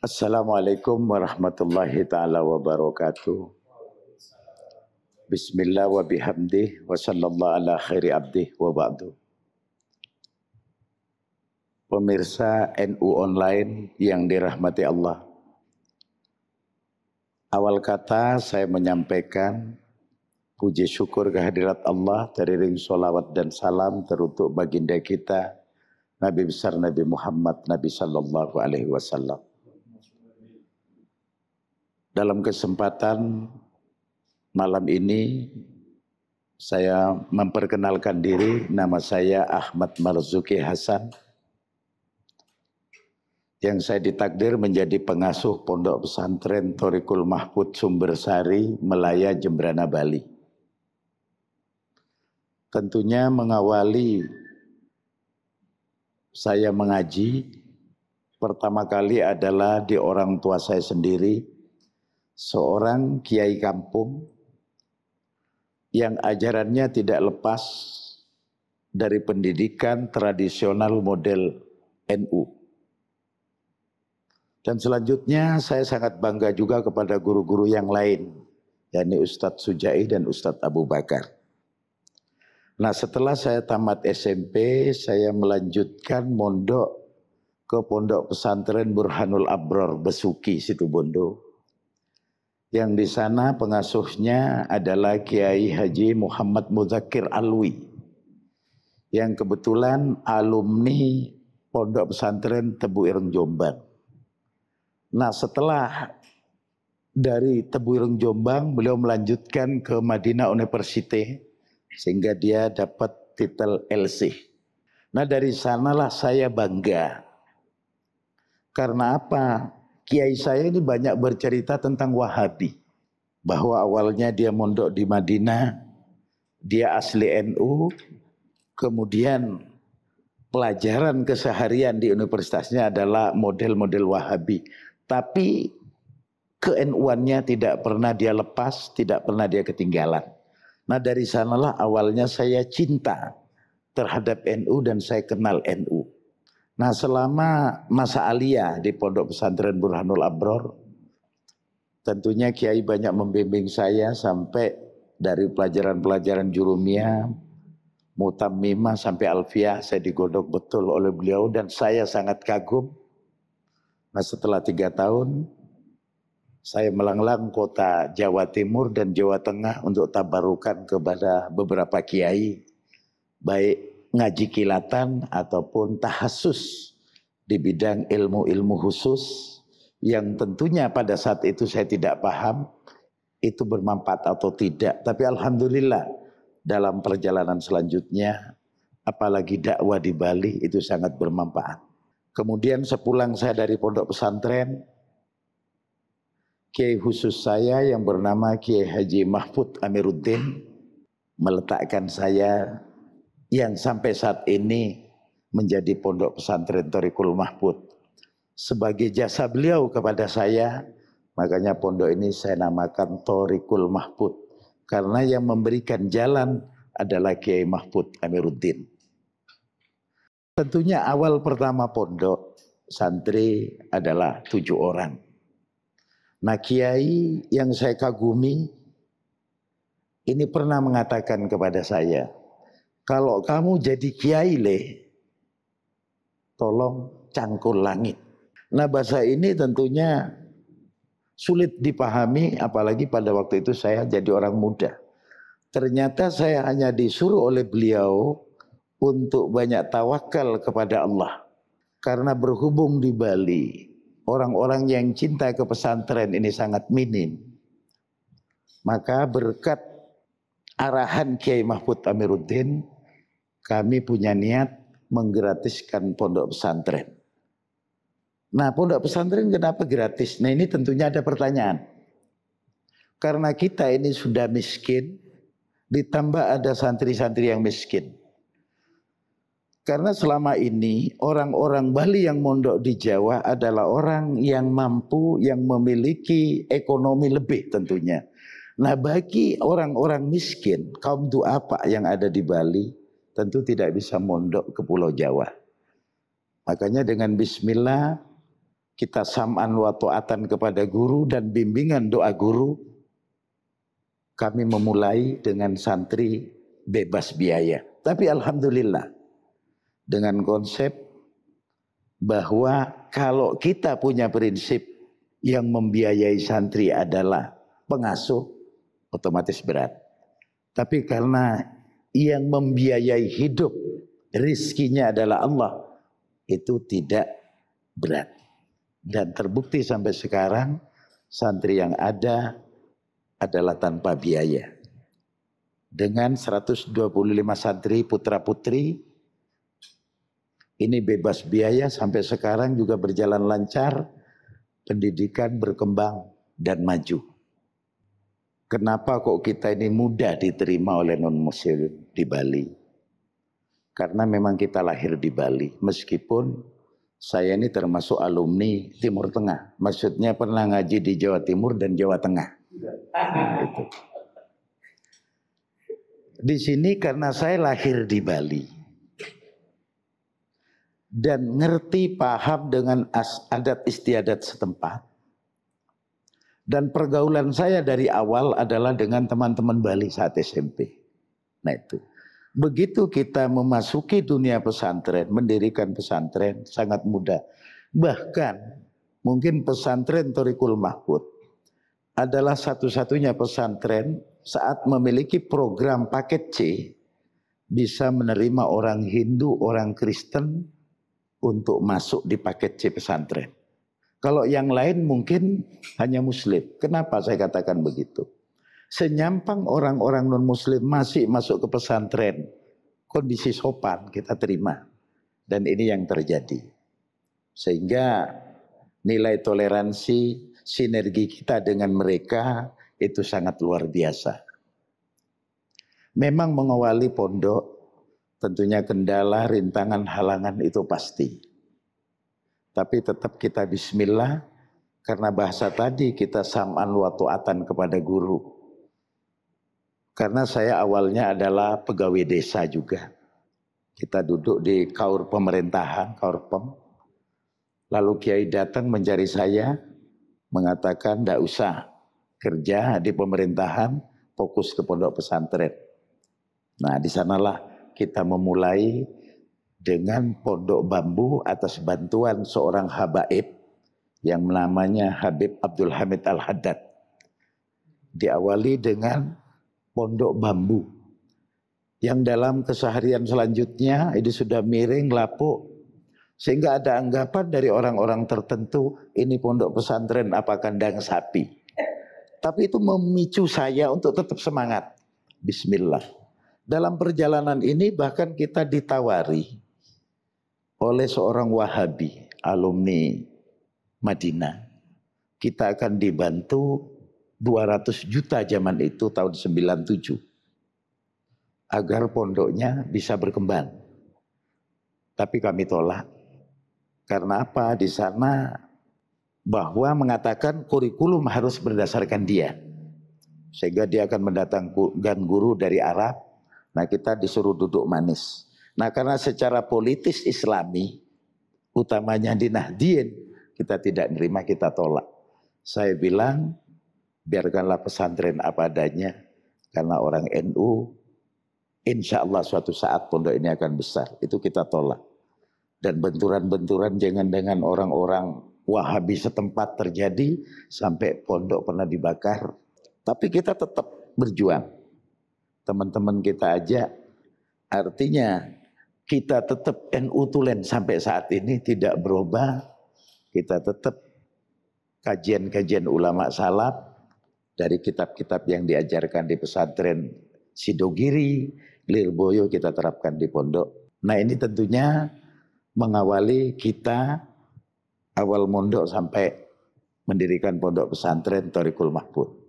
Assalamualaikum warahmatullahi taala wabarakatuh. Bismillah wa bihamdi wa sallallahu ala khairi abdi wa ba'du. Pemirsa NU online yang dirahmati Allah. Awal kata saya menyampaikan puji syukur kehadirat Allah dari ring solawat dan salam teruntuk baginda kita Nabi besar Nabi Muhammad Nabi Sallallahu Alaihi Wasallam dalam kesempatan malam ini saya memperkenalkan diri nama saya Ahmad Marzuki Hasan yang saya ditakdir menjadi pengasuh Pondok Pesantren Torikul Mahfud Sari, Melaya Jembrana Bali. Tentunya mengawali saya mengaji pertama kali adalah di orang tua saya sendiri seorang kiai kampung yang ajarannya tidak lepas dari pendidikan tradisional model NU. Dan selanjutnya saya sangat bangga juga kepada guru-guru yang lain, yakni Ustadz Sujai dan Ustadz Abu Bakar. Nah setelah saya tamat SMP, saya melanjutkan mondok ke pondok pesantren Burhanul Abror Besuki situ Bondo yang di sana pengasuhnya adalah Kiai Haji Muhammad Muzakir Alwi yang kebetulan alumni Pondok Pesantren Tebu Ireng Jombang. Nah setelah dari Tebu Ireng Jombang beliau melanjutkan ke Madinah University sehingga dia dapat titel LC. Nah dari sanalah saya bangga. Karena apa? Kiai saya ini banyak bercerita tentang Wahabi. Bahwa awalnya dia mondok di Madinah, dia asli NU, kemudian pelajaran keseharian di universitasnya adalah model-model Wahabi. Tapi ke keenuannya tidak pernah dia lepas, tidak pernah dia ketinggalan. Nah dari sanalah awalnya saya cinta terhadap NU dan saya kenal NU. Nah selama masa alia di Pondok Pesantren Burhanul Abror, tentunya Kiai banyak membimbing saya sampai dari pelajaran-pelajaran jurumia, mutamimah sampai alfiah saya digodok betul oleh beliau dan saya sangat kagum. Nah setelah tiga tahun, saya melanglang kota Jawa Timur dan Jawa Tengah untuk tabarukan kepada beberapa kiai, baik ngaji kilatan ataupun tahasus di bidang ilmu-ilmu khusus yang tentunya pada saat itu saya tidak paham itu bermanfaat atau tidak. Tapi alhamdulillah dalam perjalanan selanjutnya apalagi dakwah di Bali itu sangat bermanfaat. Kemudian sepulang saya dari pondok pesantren Kiai khusus saya yang bernama Kiai Haji Mahfud Amiruddin meletakkan saya yang sampai saat ini menjadi pondok pesantren Torikul Mahfud. Sebagai jasa beliau kepada saya, makanya pondok ini saya namakan Torikul Mahfud. Karena yang memberikan jalan adalah Kiai Mahfud Amiruddin. Tentunya awal pertama pondok santri adalah tujuh orang. Nah Kiai yang saya kagumi ini pernah mengatakan kepada saya, kalau kamu jadi kiai le, tolong cangkul langit. Nah bahasa ini tentunya sulit dipahami apalagi pada waktu itu saya jadi orang muda. Ternyata saya hanya disuruh oleh beliau untuk banyak tawakal kepada Allah. Karena berhubung di Bali, orang-orang yang cinta ke pesantren ini sangat minim. Maka berkat arahan Kiai Mahfud Amiruddin, kami punya niat menggratiskan pondok pesantren. Nah, pondok pesantren kenapa gratis? Nah, ini tentunya ada pertanyaan. Karena kita ini sudah miskin, ditambah ada santri-santri yang miskin. Karena selama ini orang-orang Bali yang mondok di Jawa adalah orang yang mampu, yang memiliki ekonomi lebih tentunya. Nah bagi orang-orang miskin, kaum du'afa yang ada di Bali, tentu tidak bisa mondok ke Pulau Jawa. Makanya dengan bismillah, kita sam'an wa ta'atan kepada guru dan bimbingan doa guru, kami memulai dengan santri bebas biaya. Tapi Alhamdulillah, dengan konsep bahwa kalau kita punya prinsip yang membiayai santri adalah pengasuh, otomatis berat. Tapi karena yang membiayai hidup rizkinya adalah Allah, itu tidak berat. Dan terbukti sampai sekarang santri yang ada adalah tanpa biaya. Dengan 125 santri putra putri, ini bebas biaya sampai sekarang juga berjalan lancar, pendidikan berkembang dan maju. Kenapa kok kita ini mudah diterima oleh non-muslim di Bali? Karena memang kita lahir di Bali, meskipun saya ini termasuk alumni Timur Tengah. Maksudnya pernah ngaji di Jawa Timur dan Jawa Tengah. Gitu. Di sini karena saya lahir di Bali dan ngerti paham dengan adat istiadat setempat, dan pergaulan saya dari awal adalah dengan teman-teman Bali saat SMP. Nah itu. Begitu kita memasuki dunia pesantren, mendirikan pesantren sangat mudah. Bahkan mungkin pesantren Torikul Mahfud adalah satu-satunya pesantren saat memiliki program paket C bisa menerima orang Hindu, orang Kristen untuk masuk di paket C pesantren. Kalau yang lain mungkin hanya muslim. Kenapa saya katakan begitu? Senyampang orang-orang non-muslim masih masuk ke pesantren. Kondisi sopan kita terima. Dan ini yang terjadi. Sehingga nilai toleransi, sinergi kita dengan mereka itu sangat luar biasa. Memang mengawali pondok tentunya kendala, rintangan, halangan itu pasti. Tapi tetap kita bismillah karena bahasa tadi kita sam'an wa tu'atan kepada guru. Karena saya awalnya adalah pegawai desa juga. Kita duduk di kaur pemerintahan, kaur pem. Lalu Kiai datang mencari saya, mengatakan tidak usah kerja di pemerintahan, fokus ke pondok pesantren. Nah, di sanalah kita memulai dengan pondok bambu atas bantuan seorang habaib yang namanya Habib Abdul Hamid Al-Haddad. Diawali dengan pondok bambu. Yang dalam keseharian selanjutnya ini sudah miring, lapuk. Sehingga ada anggapan dari orang-orang tertentu ini pondok pesantren apa kandang sapi. Tapi itu memicu saya untuk tetap semangat. Bismillah. Dalam perjalanan ini bahkan kita ditawari oleh seorang Wahabi, alumni Madinah. Kita akan dibantu 200 juta zaman itu tahun 97 agar pondoknya bisa berkembang. Tapi kami tolak. Karena apa? Di sana bahwa mengatakan kurikulum harus berdasarkan dia. Sehingga dia akan mendatangkan guru dari Arab. Nah kita disuruh duduk manis. Nah karena secara politis islami, utamanya di Nahdien kita tidak nerima, kita tolak. Saya bilang, biarkanlah pesantren apa adanya, karena orang NU, insya Allah suatu saat pondok ini akan besar. Itu kita tolak. Dan benturan-benturan jangan dengan orang-orang Wahabi setempat terjadi sampai pondok pernah dibakar. Tapi kita tetap berjuang. Teman-teman kita ajak. Artinya kita tetap NU Tulen sampai saat ini tidak berubah. Kita tetap kajian-kajian ulama salaf dari kitab-kitab yang diajarkan di pesantren Sidogiri, Lirboyo kita terapkan di pondok. Nah ini tentunya mengawali kita awal mondok sampai mendirikan pondok pesantren Torikul Mahfud.